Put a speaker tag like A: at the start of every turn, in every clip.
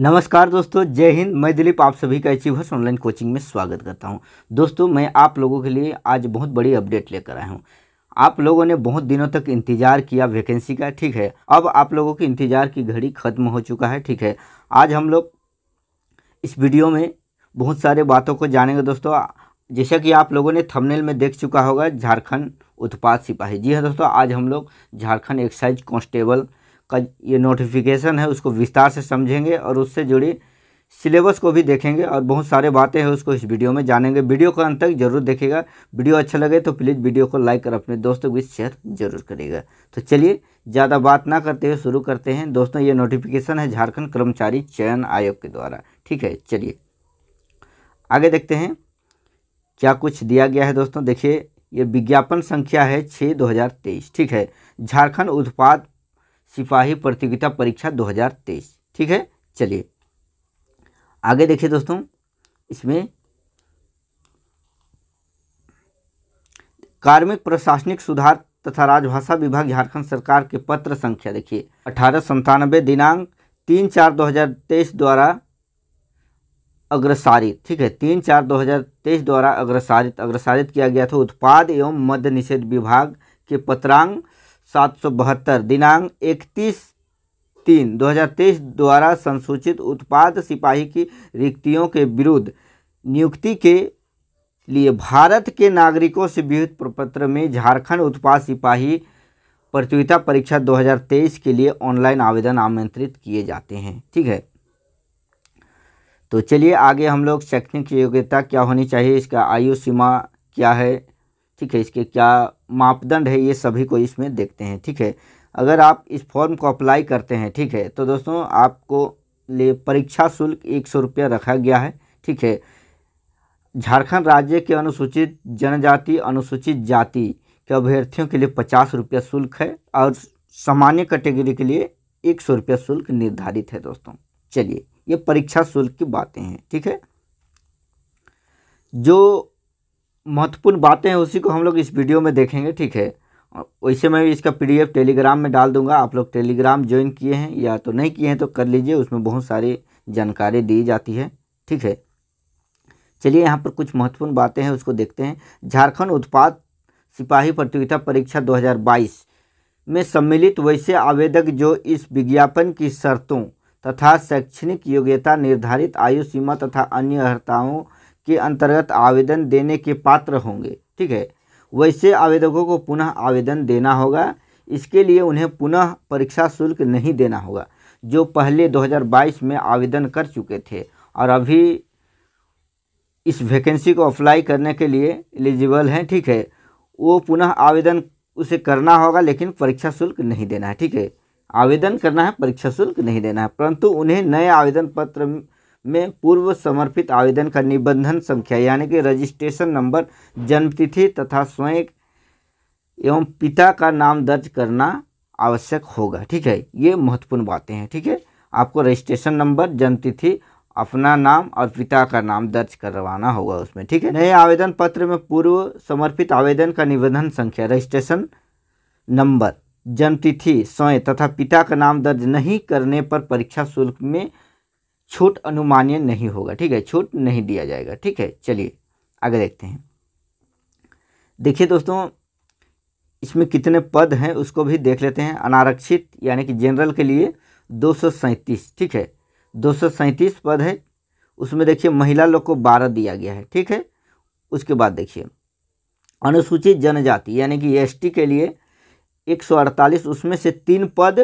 A: नमस्कार दोस्तों जय हिंद मैं दिलीप आप सभी का अचीवर्स ऑनलाइन कोचिंग में स्वागत करता हूं दोस्तों मैं आप लोगों के लिए आज बहुत बड़ी अपडेट लेकर आया हूं आप लोगों ने बहुत दिनों तक इंतजार किया वैकेंसी का ठीक है अब आप लोगों की इंतजार की घड़ी खत्म हो चुका है ठीक है आज हम लोग इस वीडियो में बहुत सारे बातों को जानेंगे दोस्तों जैसा कि आप लोगों ने थमनेल में देख चुका होगा झारखंड उत्पाद सिपाही जी हाँ दोस्तों आज हम लोग झारखंड एक्साइज कॉन्स्टेबल का ये नोटिफिकेशन है उसको विस्तार से समझेंगे और उससे जुड़ी सिलेबस को भी देखेंगे और बहुत सारे बातें हैं उसको इस वीडियो में जानेंगे वीडियो को अंत तक जरूर देखेगा वीडियो अच्छा लगे तो प्लीज़ वीडियो को लाइक और अपने दोस्तों को शेयर जरूर करेगा तो चलिए ज़्यादा बात ना करते हुए शुरू करते हैं दोस्तों ये नोटिफिकेशन है झारखंड कर्मचारी चयन आयोग के द्वारा ठीक है चलिए आगे देखते हैं क्या कुछ दिया गया है दोस्तों देखिए ये विज्ञापन संख्या है छः दो ठीक है झारखंड उत्पाद सिपाही प्रतियोगिता परीक्षा 2023 ठीक है चलिए आगे देखिए दोस्तों इसमें कार्मिक प्रशासनिक सुधार तथा राजभाषा विभाग झारखंड सरकार के पत्र संख्या देखिए अठारह संतानबे दिनांक तीन चार दो हज़ार तेईस द्वारा अग्रसारित ठीक है तीन चार दो हज़ार तेईस द्वारा अग्रसारित अग्रसारित किया गया था उत्पाद एवं मद्य निषेध विभाग के पत्रांग सात सौ बहत्तर दिनांक इकतीस तीन 2023 द्वारा संसूचित उत्पाद सिपाही की रिक्तियों के विरुद्ध नियुक्ति के लिए भारत के नागरिकों से विहित प्रपत्र में झारखंड उत्पाद सिपाही प्रतियोगिता परीक्षा 2023 के लिए ऑनलाइन आवेदन आमंत्रित किए जाते हैं ठीक है तो चलिए आगे हम लोग शैक्षणिक योग्यता क्या होनी चाहिए इसका आयु सीमा क्या है ठीक है इसके क्या मापदंड है ये सभी को इसमें देखते हैं ठीक है अगर आप इस फॉर्म को अप्लाई करते हैं ठीक है तो दोस्तों आपको लिए परीक्षा शुल्क एक सौ रुपया रखा गया है ठीक है झारखंड राज्य के अनुसूचित जनजाति अनुसूचित जाति के अभ्यर्थियों के लिए पचास रुपया शुल्क है और सामान्य कैटेगरी के लिए एक सौ रुपया शुल्क निर्धारित है दोस्तों चलिए ये परीक्षा शुल्क की बातें हैं ठीक है जो महत्वपूर्ण बातें हैं उसी को हम लोग इस वीडियो में देखेंगे ठीक है वैसे मैं इसका पीडीएफ टेलीग्राम में डाल दूंगा आप लोग टेलीग्राम ज्वाइन किए हैं या तो नहीं किए हैं तो कर लीजिए उसमें बहुत सारी जानकारी दी जाती है ठीक है चलिए यहाँ पर कुछ महत्वपूर्ण बातें हैं उसको देखते हैं झारखंड उत्पाद सिपाही प्रतियोगिता परीक्षा 2022 में सम्मिलित वैसे आवेदक जो इस विज्ञापन की शर्तों तथा शैक्षणिक योग्यता निर्धारित आयु सीमा तथा अन्य अर्ताओं के अंतर्गत आवेदन देने के पात्र होंगे ठीक है वैसे आवेदकों को पुनः आवेदन देना होगा इसके लिए उन्हें पुनः परीक्षा शुल्क नहीं देना होगा जो पहले 2022 में आवेदन कर चुके थे और अभी इस वैकेंसी को अप्लाई करने के लिए एलिजिबल हैं ठीक है वो पुनः आवेदन उसे करना होगा लेकिन परीक्षा शुल्क नहीं देना है ठीक है आवेदन करना है परीक्षा शुल्क नहीं देना है परंतु उन्हें नए आवेदन पत्र में पूर्व समर्पित आवेदन का निबंधन संख्या यानी कि रजिस्ट्रेशन नंबर जन्मतिथि तथा स्वयं एवं पिता का नाम दर्ज करना आवश्यक होगा ठीक है ये महत्वपूर्ण बातें हैं ठीक है आपको रजिस्ट्रेशन नंबर जन्मतिथि अपना नाम और पिता का नाम दर्ज करवाना होगा उसमें ठीक है नए आवेदन पत्र में पूर्व समर्पित आवेदन का निबंधन संख्या रजिस्ट्रेशन नंबर जन्मतिथि स्वयं तथा पिता का नाम दर्ज नहीं करने पर परीक्षा शुल्क में छूट अनुमान्य नहीं होगा ठीक है छूट नहीं दिया जाएगा ठीक है चलिए आगे देखते हैं देखिए दोस्तों इसमें कितने पद हैं उसको भी देख लेते हैं अनारक्षित यानी कि जनरल के लिए दो ठीक है दो पद है उसमें देखिए महिला लोग को बारह दिया गया है ठीक है उसके बाद देखिए अनुसूचित जनजाति यानी कि एसटी के लिए 148 उसमें से तीन पद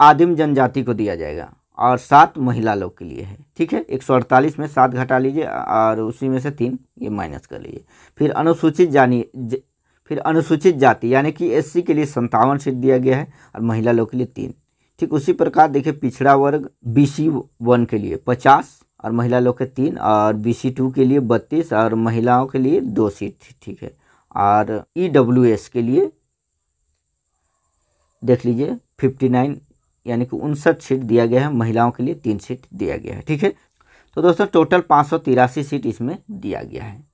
A: आदिम जनजाति को दिया जाएगा और सात महिला लोग के लिए है ठीक है एक सौ अड़तालीस में सात घटा लीजिए और उसी में से तीन ये माइनस कर लीजिए फिर अनुसूचित जानी ज, फिर अनुसूचित जाति यानी कि एससी के लिए संतावन सीट दिया गया है और महिला लोग के लिए तीन ठीक उसी प्रकार देखिए पिछड़ा वर्ग बी सी वन के लिए पचास और महिला लोग के तीन और बी सी टू के लिए बत्तीस और महिलाओं के लिए दो सीट ठीक है और ई डब्ल्यू एस के लिए देख लीजिए फिफ्टी नाइन यानी कि उनसठ सीट दिया गया है महिलाओं के लिए तीन सीट दिया गया है ठीक है तो दोस्तों टोटल पाँच सीट इसमें दिया गया है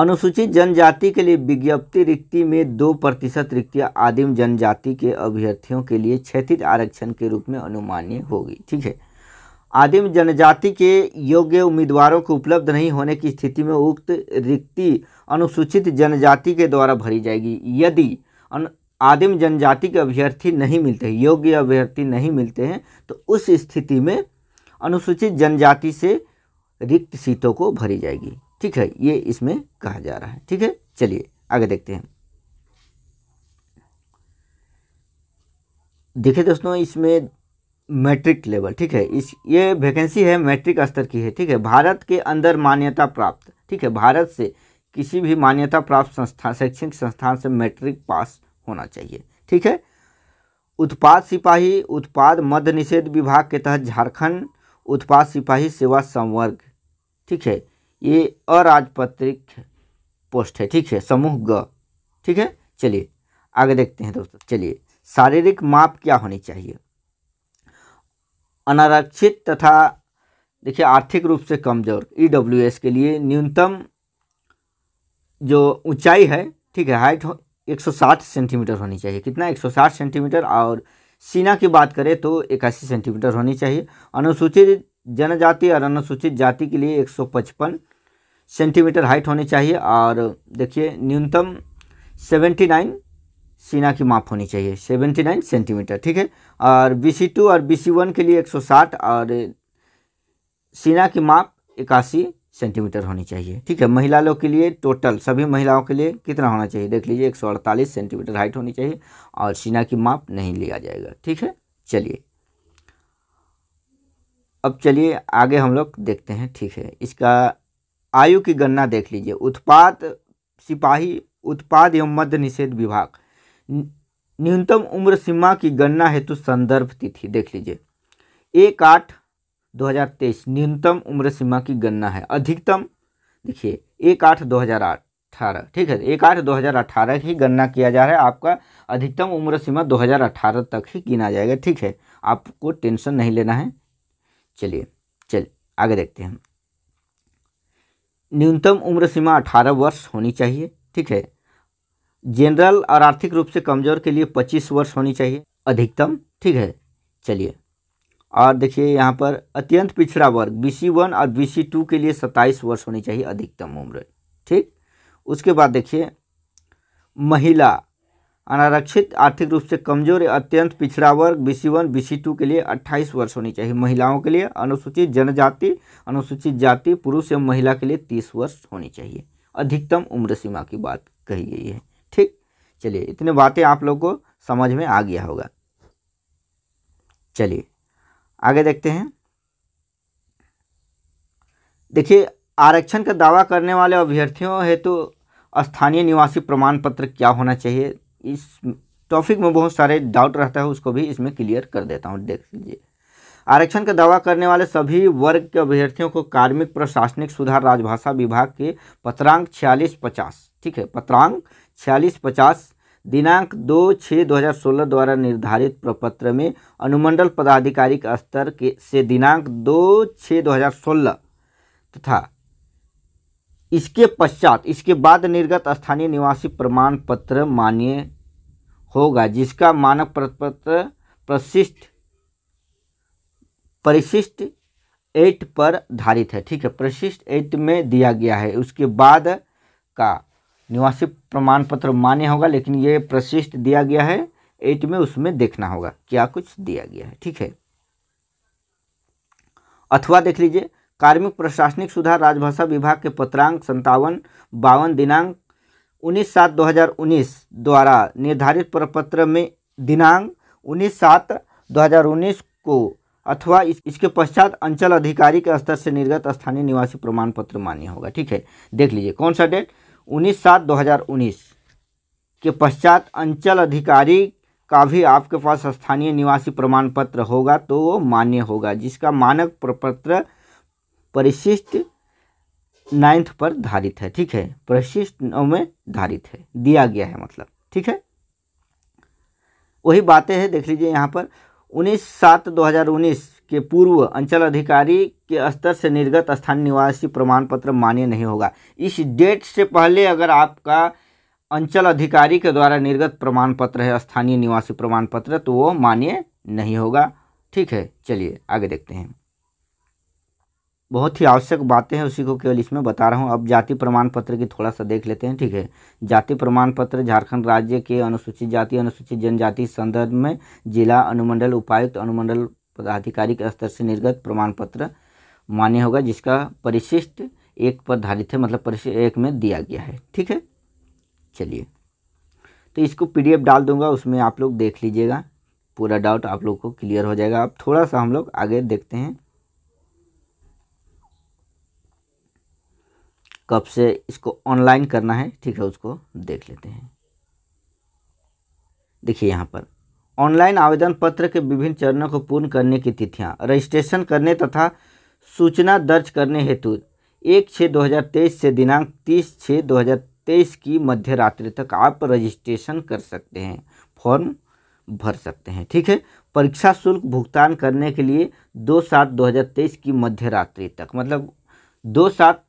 A: अनुसूचित जनजाति के लिए विज्ञप्ति रिक्ति में दो प्रतिशत रिक्तियाँ आदिम जनजाति के अभ्यर्थियों के लिए क्षैतिज आरक्षण के रूप में अनुमान्य होगी ठीक है आदिम जनजाति के योग्य उम्मीदवारों को उपलब्ध नहीं होने की स्थिति में उक्त रिक्ति अनुसूचित जनजाति के द्वारा भरी जाएगी यदि आदिम जनजाति के अभ्यर्थी नहीं मिलते योग्य अभ्यर्थी नहीं मिलते हैं तो उस स्थिति में अनुसूचित जनजाति से रिक्त सीटों को भरी जाएगी ठीक है ये इसमें कहा जा रहा है ठीक है चलिए आगे देखते हैं देखिए दोस्तों इसमें मैट्रिक लेवल ठीक है इस ये वैकेंसी है मैट्रिक स्तर की है ठीक है भारत के अंदर मान्यता प्राप्त ठीक है भारत से किसी भी मान्यता प्राप्त संस्था शैक्षणिक संस्थान से मैट्रिक पास होना चाहिए ठीक है उत्पाद सिपाही उत्पाद मध्य निषेध विभाग के तहत झारखंड उत्पाद सिपाही सेवा संवर्ग ठीक है ये अराजपत्रिक पोस्ट है ठीक है समूह ग ठीक है चलिए आगे देखते हैं दोस्तों चलिए शारीरिक माप क्या होनी चाहिए अनारक्षित तथा देखिए आर्थिक रूप से कमजोर ई e के लिए न्यूनतम जो ऊंचाई है ठीक है हाइट 160 सेंटीमीटर होनी चाहिए कितना 160 सेंटीमीटर और सीना की बात करें तो इक्यासी सेंटीमीटर होनी चाहिए अनुसूचित जनजाति और अनुसूचित जाति के लिए 155 सेंटीमीटर हाइट होनी चाहिए और देखिए न्यूनतम 79 सीना की माप होनी चाहिए 79 सेंटीमीटर ठीक है और बी सी टू और बी सी वन के लिए 160 और सीना की माप इक्यासी सेंटीमीटर होनी चाहिए ठीक है महिला लोग के लिए टोटल सभी महिलाओं के लिए कितना होना चाहिए देख लीजिए एक सेंटीमीटर हाइट होनी चाहिए और सीना की माप नहीं लिया जाएगा ठीक है चलिए अब चलिए आगे हम लोग देखते हैं ठीक है इसका आयु की गणना देख लीजिए उत्पाद सिपाही उत्पाद एवं मध्य निषेध विभाग न्यूनतम उम्र सीमा की गणना हेतु संदर्भ तिथि देख लीजिए एक आठ 2023 न्यूनतम उम्र सीमा की गणना है अधिकतम देखिए एक आठ दो हज़ार अठारह ठीक है एक आठ दो हज़ार अठारह की गणना किया जा रहा है आपका अधिकतम उम्र सीमा दो हज़ार अठारह तक ही गिना जाएगा ठीक है आपको टेंशन नहीं लेना है चलिए चल आगे देखते हैं न्यूनतम उम्र सीमा अठारह वर्ष होनी चाहिए ठीक है जनरल और आर्थिक रूप से कमज़ोर के लिए पच्चीस वर्ष होनी चाहिए अधिकतम ठीक है चलिए और देखिए यहाँ पर अत्यंत पिछड़ा वर्ग बी वन और बी टू के लिए सत्ताईस वर्ष होनी चाहिए अधिकतम उम्र ठीक उसके बाद देखिए महिला अनारक्षित आर्थिक रूप से कमजोर अत्यंत पिछड़ा वर्ग B C one B C two के लिए अट्ठाईस वर्ष होनी चाहिए महिलाओं के लिए अनुसूचित जनजाति अनुसूचित जाति पुरुष एवं महिला के लिए तीस वर्ष होनी चाहिए अधिकतम उम्र सीमा की बात कही गई है ठीक चलिए इतने बातें आप लोग को समझ में आ गया होगा चलिए आगे देखते हैं देखिए आरक्षण का दावा करने वाले अभ्यर्थियों हेतु तो स्थानीय निवासी प्रमाण पत्र क्या होना चाहिए इस टॉपिक में बहुत सारे डाउट रहता है उसको भी इसमें क्लियर कर देता हूँ देख लीजिए आरक्षण का दावा करने वाले सभी वर्ग के अभ्यर्थियों को कार्मिक प्रशासनिक सुधार राजभाषा विभाग के पत्रांक छियालीस पचास ठीक है पत्रांक छियालीस पचास दिनांक दो छः दो हज़ार सोलह द्वारा निर्धारित प्रपत्र में अनुमंडल पदाधिकारी स्तर के से दिनांक दो छः दो हज़ार सोलह तथा इसके पश्चात इसके बाद निर्गत स्थानीय निवासी प्रमाण पत्र मान्य होगा जिसका मानक प्रपत्र प्रशिष्ट परिशिष्ट एट पर धारित है ठीक है परिशिष्ट एट में दिया गया है उसके बाद का निवासी प्रमाण पत्र मान्य होगा लेकिन ये प्रशिष्ट दिया गया है एट में उसमें देखना होगा क्या कुछ दिया गया है ठीक है अथवा देख लीजिए कार्मिक प्रशासनिक सुधार राजभाषा विभाग के पत्रांक संतावन बावन दिनांक उन्नीस सात दो हज़ार उन्नीस द्वारा निर्धारित प्रपत्र में दिनांक उन्नीस सात दो हज़ार उन्नीस को अथवा इस, इसके पश्चात अंचल अधिकारी के स्तर से निर्गत स्थानीय निवासी प्रमाण पत्र मान्य होगा ठीक है देख लीजिए कौन सा डेट उन्नीस सात दो हज़ार उन्नीस के पश्चात अंचल अधिकारी का भी आपके पास स्थानीय निवासी प्रमाण पत्र होगा तो वो मान्य होगा जिसका मानक प्रपत्र परिशिष्ट नाइन्थ पर धारित है ठीक है परिशिष्ट नौ में धारित है दिया गया है मतलब ठीक है वही बातें हैं देख लीजिए यहाँ पर उन्नीस सात दो हज़ार उन्नीस के पूर्व अंचल अधिकारी के स्तर से निर्गत स्थानीय निवासी प्रमाण पत्र मान्य नहीं होगा इस डेट से पहले अगर आपका अंचल अधिकारी के द्वारा निर्गत प्रमाण पत्र है स्थानीय निवासी प्रमाण पत्र तो वो मान्य नहीं होगा ठीक है चलिए आगे देखते हैं बहुत ही आवश्यक बातें हैं उसी को केवल इसमें बता रहा हूँ अब जाति प्रमाण पत्र की थोड़ा सा देख लेते हैं ठीक है जाति प्रमाण पत्र झारखंड राज्य के अनुसूचित जाति अनुसूचित जनजाति संदर्भ में जिला अनुमंडल उपायुक्त अनुमंडल पदाधिकारी के स्तर से निर्गत प्रमाण पत्र मान्य होगा जिसका परिशिष्ट एक पर धारित है मतलब परिशिष्ट एक में दिया गया है ठीक है चलिए तो इसको पी डाल दूंगा उसमें आप लोग देख लीजिएगा पूरा डाउट आप लोग को क्लियर हो जाएगा अब थोड़ा सा हम लोग आगे देखते हैं कब से इसको ऑनलाइन करना है ठीक है उसको देख लेते हैं देखिए यहाँ पर ऑनलाइन आवेदन पत्र के विभिन्न चरणों को पूर्ण करने की तिथियां रजिस्ट्रेशन करने तथा सूचना दर्ज करने हेतु एक छः दो हज़ार तेईस से दिनांक तीस छः दो हज़ार तेईस की मध्य रात्रि तक आप रजिस्ट्रेशन कर सकते हैं फॉर्म भर सकते हैं ठीक है परीक्षा शुल्क भुगतान करने के लिए दो सात दो हज़ार तेईस की मध्य रात्रि तक मतलब दो सात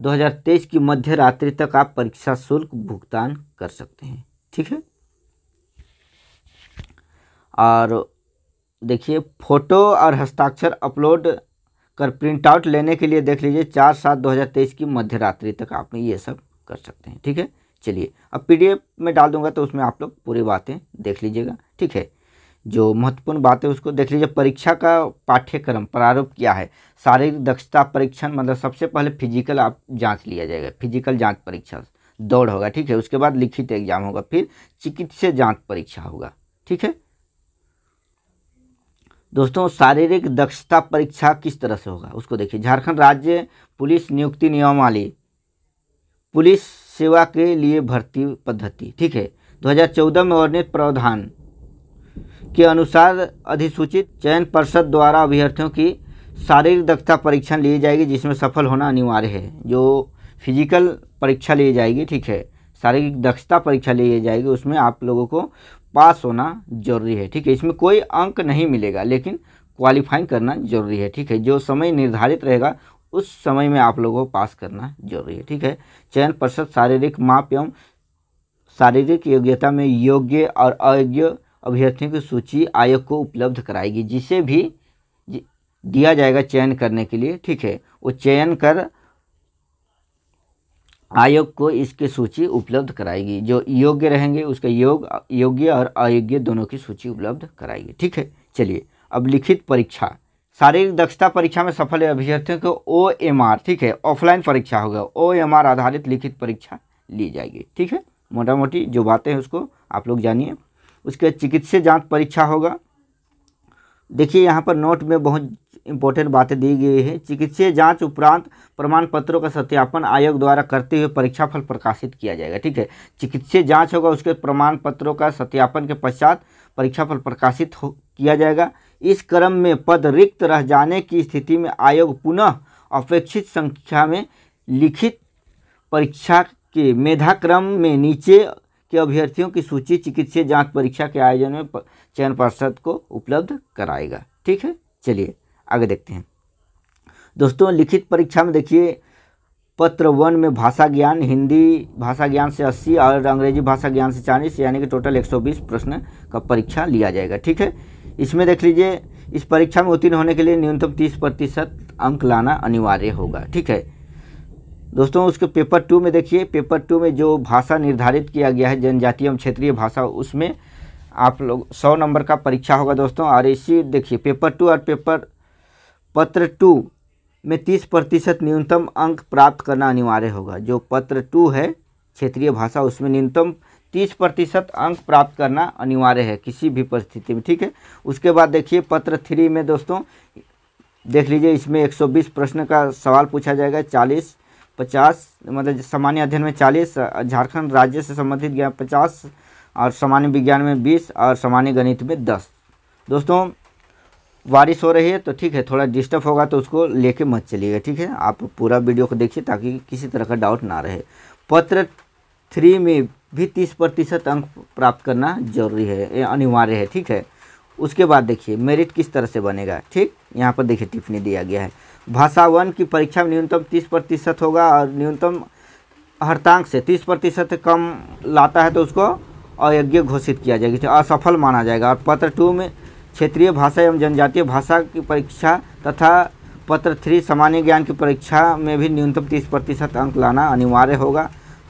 A: दो हज़ार तेईस की मध्य रात्रि तक आप परीक्षा शुल्क भुगतान कर सकते हैं ठीक है और देखिए फ़ोटो और हस्ताक्षर अपलोड कर प्रिंटआउट लेने के लिए देख लीजिए चार सात दो हज़ार तेईस की मध्य रात्रि तक आप ये सब कर सकते हैं ठीक है चलिए अब पीडीएफ में डाल दूंगा तो उसमें आप लोग पूरी बातें देख लीजिएगा ठीक है जो महत्वपूर्ण बात है उसको देख लीजिए परीक्षा का पाठ्यक्रम प्रारूप क्या है शारीरिक दक्षता परीक्षण मतलब सबसे पहले फिजिकल आप जांच लिया जाएगा फिजिकल जांच परीक्षा दौड़ होगा ठीक है उसके बाद लिखित एग्जाम होगा फिर चिकित्सीय जांच परीक्षा होगा ठीक है दोस्तों शारीरिक दक्षता परीक्षा किस तरह से होगा उसको देखिए झारखंड राज्य पुलिस नियुक्ति नियमावली पुलिस सेवा के लिए भर्ती पद्धति ठीक है 2014 में वर्णित प्रावधान के अनुसार अधिसूचित चयन पर्षद द्वारा अभ्यर्थियों की शारीरिक दक्षता परीक्षा ली जाएगी जिसमें सफल होना अनिवार्य है जो फिजिकल परीक्षा ली जाएगी ठीक है शारीरिक दक्षता परीक्षा ली जाएगी उसमें आप लोगों को पास होना जरूरी है ठीक है इसमें कोई अंक नहीं मिलेगा लेकिन क्वालिफाइंग करना जरूरी है ठीक है जो समय निर्धारित रहेगा उस समय में आप लोगों को पास करना जरूरी है ठीक है चयन पर्षद शारीरिक माप एवं शारीरिक योग्यता में योग्य और अयोग्य अभ्यर्थियों की सूची आयोग को उपलब्ध कराएगी जिसे भी दिया जाएगा चयन करने के लिए ठीक है वो चयन कर आयोग को इसकी सूची उपलब्ध कराएगी जो योग्य रहेंगे उसका योग योग्य और अयोग्य दोनों की सूची उपलब्ध कराएगी ठीक है चलिए अब लिखित परीक्षा शारीरिक दक्षता परीक्षा में सफल अभ्यर्थियों को ओ एम आर ठीक है ऑफलाइन परीक्षा होगा ओ एम आर आधारित लिखित परीक्षा ली जाएगी ठीक है मोटा मोटी जो बातें हैं उसको आप लोग जानिए उसके बाद चिकित्सीय जांच परीक्षा होगा देखिए यहाँ पर नोट में बहुत इम्पोर्टेंट बातें दी गई है चिकित्सीय जांच उपरांत प्रमाण पत्रों का सत्यापन आयोग द्वारा करते हुए परीक्षा फल प्रकाशित किया जाएगा ठीक है चिकित्सीय जांच होगा उसके प्रमाण पत्रों का सत्यापन के पश्चात परीक्षा फल प्रकाशित हो किया जाएगा इस क्रम में पद रिक्त रह जाने की स्थिति में आयोग पुनः अपेक्षित संख्या में लिखित परीक्षा के मेधाक्रम में नीचे के अभ्यर्थियों की सूची चिकित्सीय जांच परीक्षा के आयोजन में चयन पर्षद को उपलब्ध कराएगा ठीक है चलिए आगे देखते हैं दोस्तों लिखित परीक्षा में देखिए पत्र वन में भाषा ज्ञान हिंदी भाषा ज्ञान से अस्सी और अंग्रेजी भाषा ज्ञान से चालीस यानी कि टोटल एक सौ बीस प्रश्न का परीक्षा लिया जाएगा ठीक है इसमें देख लीजिए इस परीक्षा में उत्तीर्ण होने के लिए न्यूनतम तीस प्रतिशत अंक लाना अनिवार्य होगा ठीक है दोस्तों उसके पेपर टू में देखिए पेपर टू में जो भाषा निर्धारित किया गया है जनजातीय एवं क्षेत्रीय भाषा उसमें आप लोग सौ नंबर का परीक्षा होगा दोस्तों और इसी देखिए पेपर टू और पेपर पत्र टू में तीस प्रतिशत न्यूनतम अंक प्राप्त करना अनिवार्य होगा जो पत्र टू है क्षेत्रीय भाषा उसमें न्यूनतम तीस प्रतिशत अंक प्राप्त करना अनिवार्य है किसी भी परिस्थिति में ठीक है उसके बाद देखिए पत्र थ्री में दोस्तों देख लीजिए इसमें एक प्रश्न का सवाल पूछा जाएगा चालीस पचास मतलब सामान्य अध्ययन में चालीस झारखंड राज्य से संबंधित ज्ञान पचास और सामान्य विज्ञान में बीस और सामान्य गणित में दस दोस्तों बारिश हो रही है तो ठीक है थोड़ा डिस्टर्ब होगा तो उसको लेके मत चलिएगा ठीक है आप पूरा वीडियो को देखिए ताकि किसी तरह का डाउट ना रहे पत्र थ्री में भी तीस प्रतिशत अंक प्राप्त करना जरूरी है अनिवार्य है ठीक है उसके बाद देखिए मेरिट किस तरह से बनेगा ठीक यहाँ पर देखिए टिप्पणी दिया गया है भाषा वन की परीक्षा में न्यूनतम तीस प्रतिशत होगा और न्यूनतम हड़तांक से तीस प्रतिशत कम लाता है तो उसको अयोग्य घोषित किया जाएगा असफल माना जाएगा और पत्र टू में क्षेत्रीय भाषा एवं जनजातीय भाषा की परीक्षा तथा पत्र थ्री सामान्य ज्ञान की परीक्षा में भी न्यूनतम तीस प्रतिशत अंक लाना अनिवार्य होगा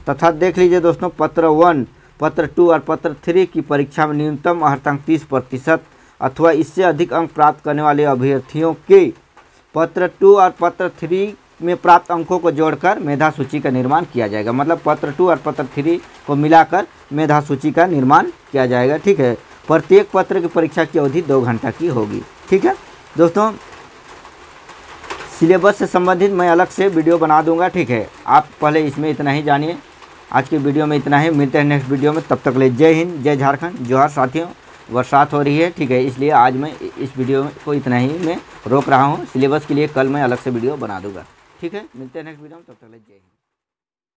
A: तथा देख लीजिए दोस्तों पत्र वन पत्र टू और पत्र थ्री की परीक्षा में न्यूनतम अर्थांक तीस प्रतिशत अथवा इससे अधिक अंक प्राप्त करने वाले अभ्यर्थियों के पत्र टू और पत्र थ्री में प्राप्त अंकों को जोड़कर मेधा सूची का निर्माण किया जाएगा मतलब पत्र टू और पत्र थ्री को मिलाकर मेधा सूची का निर्माण किया जाएगा ठीक है प्रत्येक पत्र की परीक्षा की अवधि दो घंटा की होगी ठीक है दोस्तों सिलेबस से संबंधित मैं अलग से वीडियो बना दूंगा ठीक है आप पहले इसमें इतना ही जानिए आज के वीडियो में इतना ही मिलते हैं नेक्स्ट वीडियो में तब तक ले जय हिंद जय झारखंड हर साथियों बरसात हो रही है ठीक है इसलिए आज मैं इस वीडियो को इतना ही मैं रोक रहा हूँ सिलेबस के लिए कल मैं अलग से वीडियो बना दूंगा ठीक है मिलते हैं नेक्स्ट वीडियो में तब तक ले जय हिंद